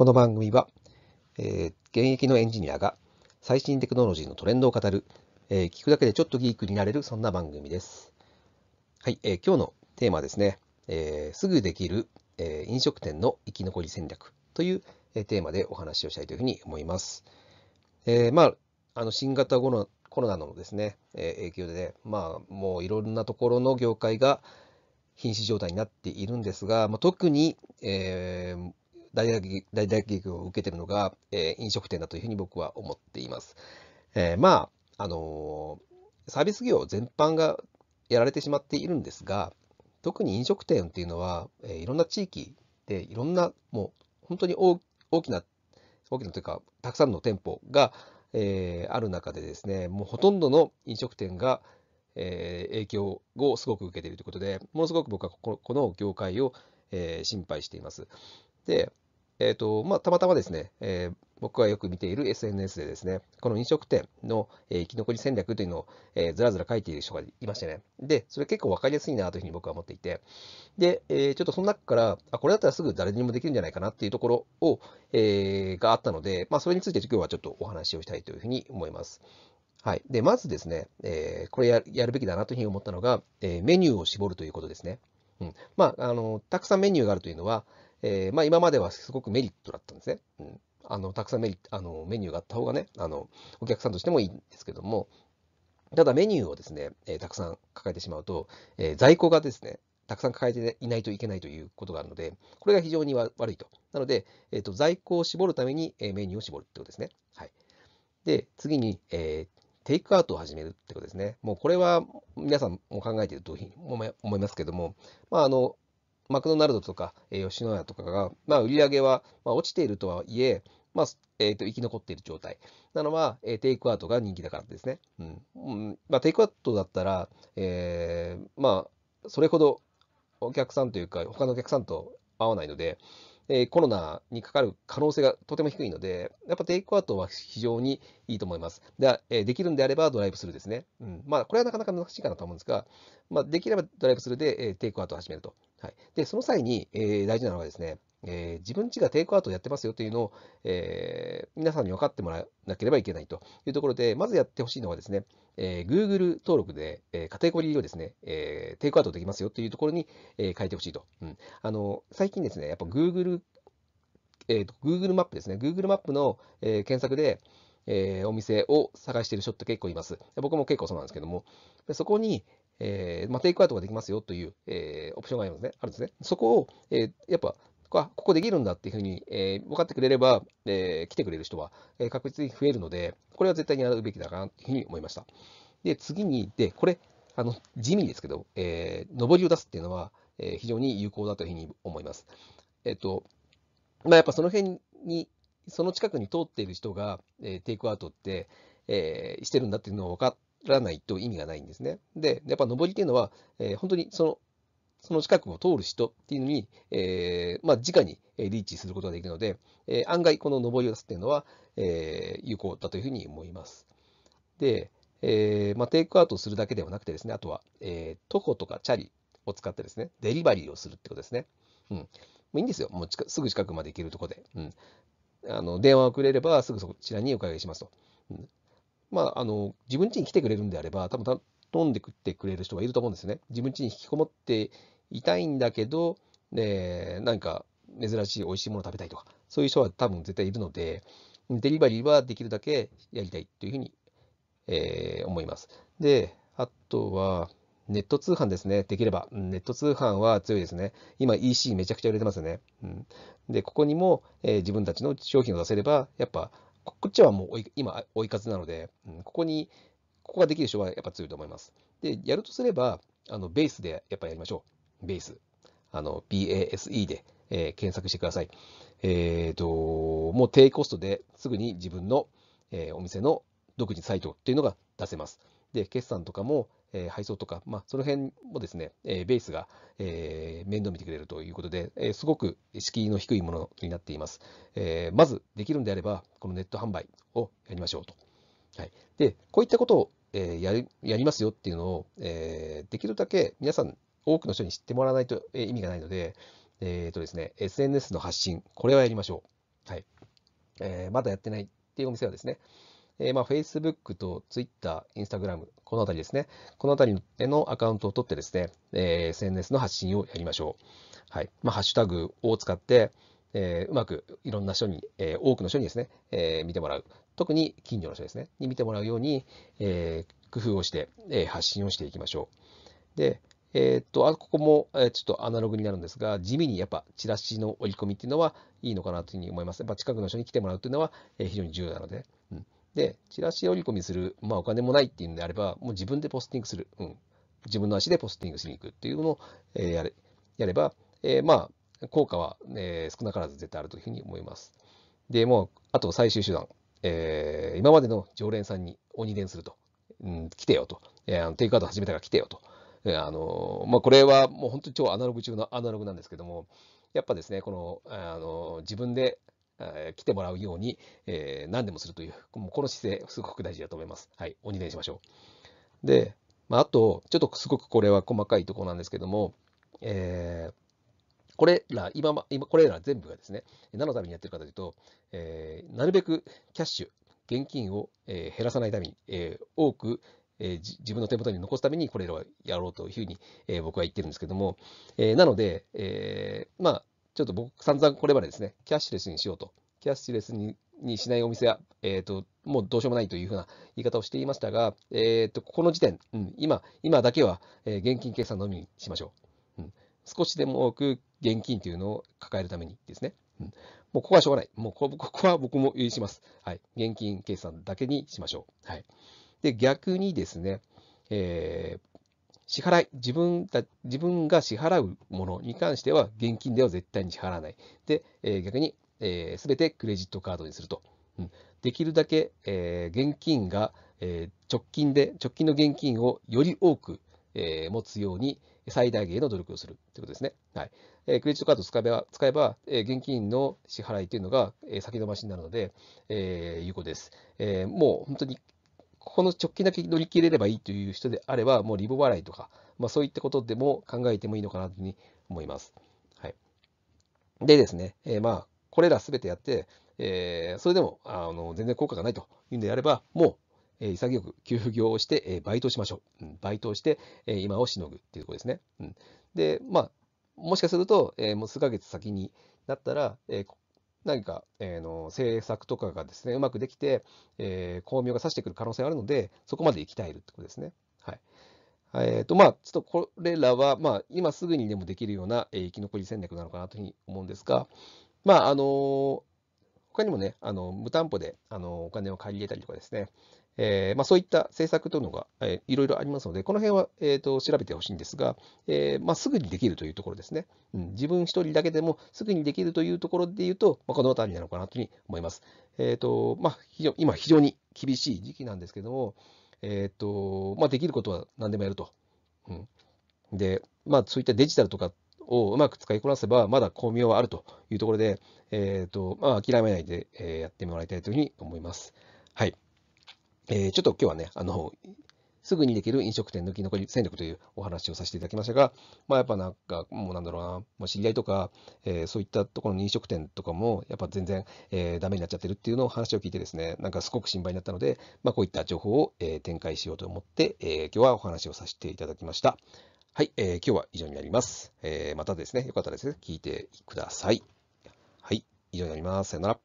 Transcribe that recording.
この番組は、えー、現役のエンジニアが最新テクノロジーのトレンドを語る、えー、聞くだけでちょっとギークになれる、そんな番組です。はい、えー、今日のテーマはですね、えすぐできる、え飲食店の生き残り戦略という、えテーマでお話をしたいというふうに思います。えまあ、あの新型コロナコロナのですね、え影響で、ね、まあ、もういろんなところの業界が瀕死状態になっているんですが、まあ、特に、えー、大打大撃を受けてるのが、えー、飲食店だというふうに僕は思っています。えー、まあ、あのー、サービス業全般がやられてしまっているんですが、特に飲食店っていうのは、えー、いろんな地域でいろんな、もう本当に大きな、大きなというか、たくさんの店舗が、えー、ある中でですね、もうほとんどの飲食店が、えー、影響をすごく受けているということで、ものすごく僕はこの業界を、えー、心配しています。で、えー、と、まあ、たまたまですね、えー、僕がよく見ている SNS でですね、この飲食店の、えー、生き残り戦略というのを、えー、ずらずら書いている人がいましてね。で、それ結構わかりやすいなというふうに僕は思っていて、で、えー、ちょっとその中から、あ、これだったらすぐ誰にもできるんじゃないかなっていうところを、えー、があったので、まあ、それについて今日はちょっとお話をしたいというふうに思います。はい。で、まずですね、えー、これややるべきだなというふうに思ったのが、えー、メニューを絞るということですね。うん。まあ、あの、たくさんメニューがあるというのは、えー、まあ、今まではすごくメリットだったんですね。うん、あのたくさんメリあのメニューがあった方がねあの、お客さんとしてもいいんですけども、ただメニューをですね、えー、たくさん抱えてしまうと、えー、在庫がですね、たくさん抱えていないといけないということがあるので、これが非常に悪いと。なので、えーと、在庫を絞るために、えメニューを絞るってことですね。はい、で、次に、えテイクアウトを始めるってことですね。もうこれは皆さんも考えていると思いますけども、まあ、あのマクドナルドとか、えー、吉野家とかが、まあ、売り上げは、まあ、落ちているとはいえ、まあえー、と生き残っている状態なのは、えー、テイクアウトが人気だからですね。うんまあ、テイクアウトだったら、えー、まあ、それほどお客さんというか、他のお客さんと合わないので、えコロナにかかる可能性がとても低いので、やっぱテイクアウトは非常にいいと思います。で,、えできるんであればドライブスルーですね。うん、まあ、これはなかなか難しいかなと思うんですが、まあ、できればドライブスルーで、えテイクアウトを始めると。はい、で、その際に、えー、大事なのはですね、えー、自分ちがテイクアウトやってますよというのを、えー、皆さんに分かってもらわなければいけないというところで、まずやってほしいのはですね、えー、Google 登録で、えー、カテゴリーをですね、えー、テイクアウトできますよというところに、えー、変えてほしいと、うん。あの、最近ですね、やっぱ Google、えー、Google マップですね、Google マップの、えー、検索で、えー、お店を探している人って結構います。僕も結構そうなんですけども、そこに、えーまあ、テイクアウトができますよという、えー、オプションがあるんですね。あるんですねそこを、えー、やっぱここできるんだっていうふうに、えー、分かってくれれば、えー、来てくれる人は、え確実に増えるので、これは絶対にやるべきだなというふうに思いました。で、次に、で、これ、あの地味ですけど、えー、上りを出すっていうのは、えー、非常に有効だというふうに思います。えっ、と、まあ、やっぱその辺に、その近くに通っている人が、えー、テイクアウトって、えー、してるんだっていうのを分からないと意味がないんですね。で、やっぱ上りっていうのは、えー、本当にそのその近くを通る人っていうのに、えー、まあ、直にリーチすることができるので、えー、案外この上りを出すっていうのは、えー、有効だというふうに思います。で、えまあ、テイクアウトするだけではなくてですね、あとは、え徒歩とかチャリを使ってですね、デリバリーをするってことですね。うん。もういいんですよ。もうすぐ近くまで行けるとこで。うん。あの電話をくれれば、すぐそちらにお伺いしますと。うんまあ、あの自分家に来てくれるんであれば、多分飛んでくってくれる人がいると思うんですね。自分家に引きこもっていたいんだけど、ね、なんか珍しい美味しいもの食べたいとか、そういう人は多分絶対いるので、デリバリーはできるだけやりたいというふうに、えー、思います。で、あとは、ネット通販ですね。できれば。ネット通販は強いですね。今 EC めちゃくちゃ売れてますね。うん、で、ここにも、えー、自分たちの商品を出せれば、やっぱ、こっちはもう今追い風なので、うん、ここにここができる人はやっぱ強いと思います。で、やるとすれば、あの、ベースでやっぱりやりましょう。ベース。あの、BASE で、えー、検索してください。えっ、ー、と、もう低コストですぐに自分の、えー、お店の独自サイトっていうのが出せます。で、決算とかも、えー、配送とか、まあ、その辺もですね、えー、ベースが、えー、面倒見てくれるということで、えー、すごく敷居の低いものになっています。えー、まず、できるんであれば、このネット販売をやりましょうと。はい、で、こういったことをえー、やるやりますよっていうのを、えー、できるだけ皆さん多くの人に知ってもらわないと、えー、意味がないので、えっ、ー、とですね、SNS の発信、これはやりましょう。はい。えー、まだやってないっていうお店はですね、えー、まあ Facebook と Twitter、Instagram、このあたりですね、このあたりのアカウントを取ってですね、えー、SNS の発信をやりましょう。はい。まあ、ハッシュタグを使って、えー、うまくいろんな人に、えー、多くの人にですね、えー、見てもらう。特に近所の人ですね、に見てもらうように、え工夫をして、え発信をしていきましょう。で、えっと、あここも、えちょっとアナログになるんですが、地味にやっぱチラシの折り込みっていうのはいいのかなというふうに思います。やっぱ近くの人に来てもらうっていうのは、え非常に重要なので、うん。で、チラシ折り込みする、まあお金もないっていうんであれば、もう自分でポスティングする。うん。自分の足でポスティングしに行くっていうのを、えやれやれば、えまあ、効果は、えー、少なからず絶対あるというふうに思います。で、もう、あと最終手段、えー、今までの常連さんに鬼伝すると、うん、来てよと、えー、テイクアウト始めたから来てよと、えー、あのまあ、これはもう本当に超アナログ中のアナログなんですけども、やっぱですね、この、あの自分で、え来てもらうように、えー、何でもするという、もうこの姿勢、すごく大事だと思います。はい、鬼伝しましょう。で、まあ、あと、ちょっとすごくこれは細かいところなんですけども、えー、これら、今、今これら全部がですね、何のためにやってるかというと、えー、なるべくキャッシュ、現金を、えー、減らさないために、えー、多く、えー、自分の手元に残すためにこれらをやろうというふうに、えー、僕は言ってるんですけども、えー、なので、えー、まあ、ちょっと僕、散々これまでですね、キャッシュレスにしようと、キャッシュレスににしないお店は、えーと、もうどうしようもないというふうな言い方をしていましたが、えーと、とこの時点、うん、今今だけは、えー、現金計算のみにしましょう。うん、少しでも多く現金というのを抱えるためにですね。うん、もうここはしょうがない。もうここは僕も許します。はい。現金計算だけにしましょう。はい。で、逆にですね、えー、支払い自分た、自分が支払うものに関しては現金では絶対に支払わない。で、えー、逆に、えー、全てクレジットカードにすると。うん、できるだけ、えー、現金が、えー、直近で、直近の現金をより多く、えー、持つように、最大限の努力をするということですね。はい。えー、クレジットカードを使えば、使えば、えー、現金の支払いというのが、えー、先延ばしになるので、えー、有効です。えー、もう本当に、この直近だけ乗り切れればいいという人であれば、もうリボ払いとか、まあ、そういったことでも考えてもいいのかなというふうに思います。はい。でですね、えー、まあ、これらすべてやって、えー、それでもあの全然効果がないというんであれば、もうえ潔く休業をして、えバイトしましょう、うん。バイトをして、え今をしのぐっていうとことですね。うん、で、まあ、もしかすると、えもう数ヶ月先になったら、え何か、えー、の政策とかがですね、うまくできて、えー、巧妙が指してくる可能性があるので、そこまで行きたいるってことですね。はい。えっ、ー、と、まあ、ちょっとこれらは、まあ、今すぐにでもできるような、えー、生き残り戦略なのかなというふうに思うんですが、まあ、あのー、他にもね、あの、無担保で、あの、お金を借り入れたりとかですね、えー、まあ、そういった政策というのが、えー、いろいろありますので、この辺は、えーと、調べてほしいんですが、えー、まあ、すぐにできるというところですね、うん。自分一人だけでもすぐにできるというところで言うと、まあ、この辺りなのかなというふうに思います。えーとまあ、非常今、非常に厳しい時期なんですけども、えーとまできることは何でもやると。うん、で、まあ、そういったデジタルとかをうまく使いこなせば、まだ巧妙はあるというところで、えーとまあ、諦めないで、えやってもらいたいというふうに思います。はい。えー、ちょっと今日はね、あの、すぐにできる飲食店抜き残り戦略というお話をさせていただきましたが、まあ、やっぱなんか、もうなんだろうな、もう知り合いとか、えー、そういったところの飲食店とかも、やっぱ全然、えー、ダメになっちゃってるっていうのを話を聞いてですね、なんかすごく心配になったので、まあ、こういった情報を、えー、展開しようと思って、えー、今日はお話をさせていただきました。はい、えー、今日は以上になります。えー、またですね、よかったらですね、聞いてください。はい、以上になります。さよなら。